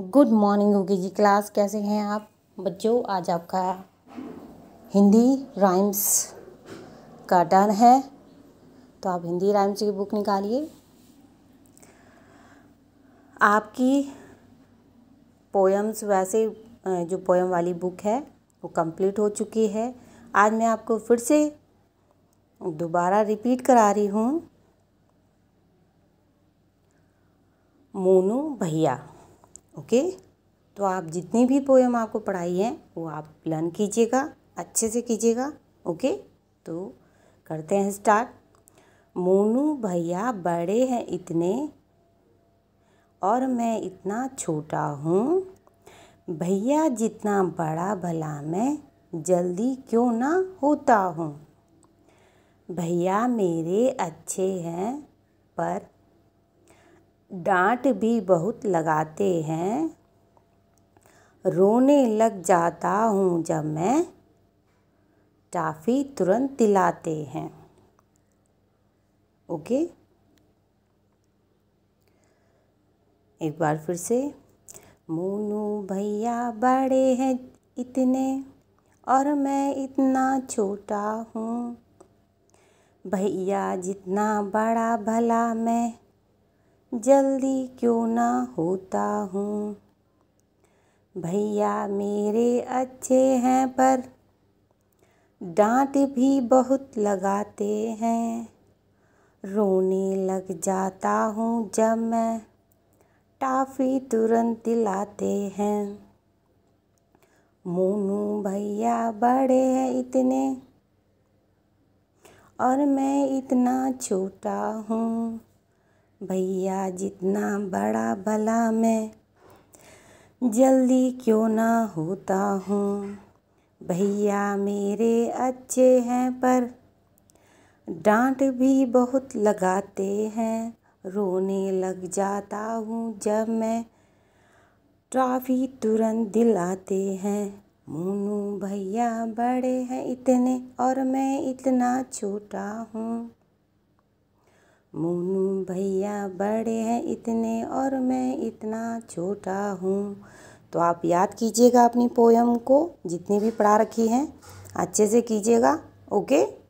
good morning होगी जी class कैसे हैं आप बच्चों आज आपका हिंदी राइम्स का टर्न है तो आप हिंदी राइम्स की बुक निकालिए आपकी पोएम्स वैसे जो पोएम वाली बुक है वो कंप्लीट हो चुकी है आज मैं आपको फिर से दोबारा रिपीट करा रही हूँ मोनू भैया ओके तो आप जितनी भी पोएम आपको पढ़ाई है वो आप लर्न कीजिएगा अच्छे से कीजिएगा ओके तो करते हैं स्टार्ट मोनू भैया बड़े हैं इतने और मैं इतना छोटा हूँ भैया जितना बड़ा भला मैं जल्दी क्यों ना होता हूँ भैया मेरे अच्छे हैं पर डांट भी बहुत लगाते हैं रोने लग जाता हूँ जब मैं टाफ़ी तुरंत दिलाते हैं ओके एक बार फिर से मोनू भैया बड़े हैं इतने और मैं इतना छोटा हूँ भैया जितना बड़ा भला मैं जल्दी क्यों ना होता हूँ भैया मेरे अच्छे हैं पर डांट भी बहुत लगाते हैं रोने लग जाता हूँ जब मैं टाफ़ी तुरंत दिलाते हैं मोनू भैया बड़े हैं इतने और मैं इतना छोटा हूँ भैया जितना बड़ा भला मैं जल्दी क्यों ना होता हूँ भैया मेरे अच्छे हैं पर डांट भी बहुत लगाते हैं रोने लग जाता हूँ जब मैं ट्रॉफी तुरंत दिलाते हैं मोनू भैया बड़े हैं इतने और मैं इतना छोटा हूँ मोनू भैया बड़े हैं इतने और मैं इतना छोटा हूँ तो आप याद कीजिएगा अपनी पोयम को जितनी भी पढ़ा रखी हैं अच्छे से कीजिएगा ओके